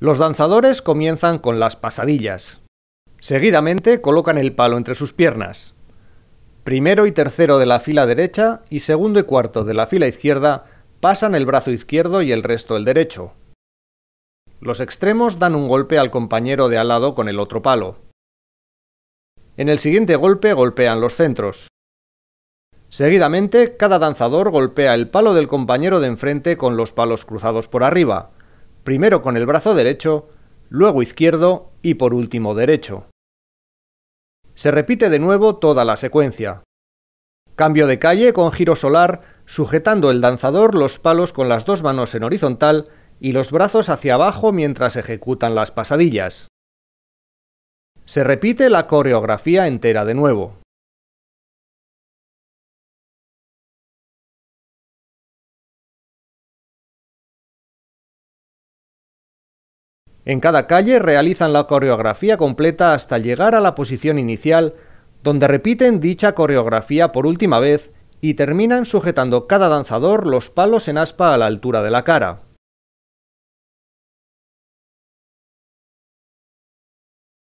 Los danzadores comienzan con las pasadillas. Seguidamente colocan el palo entre sus piernas. Primero y tercero de la fila derecha y segundo y cuarto de la fila izquierda pasan el brazo izquierdo y el resto el derecho. Los extremos dan un golpe al compañero de al lado con el otro palo. En el siguiente golpe golpean los centros. Seguidamente, cada danzador golpea el palo del compañero de enfrente con los palos cruzados por arriba, primero con el brazo derecho, luego izquierdo y por último derecho. Se repite de nuevo toda la secuencia. Cambio de calle con giro solar, sujetando el danzador los palos con las dos manos en horizontal y los brazos hacia abajo mientras ejecutan las pasadillas. Se repite la coreografía entera de nuevo. En cada calle realizan la coreografía completa hasta llegar a la posición inicial, donde repiten dicha coreografía por última vez y terminan sujetando cada danzador los palos en aspa a la altura de la cara.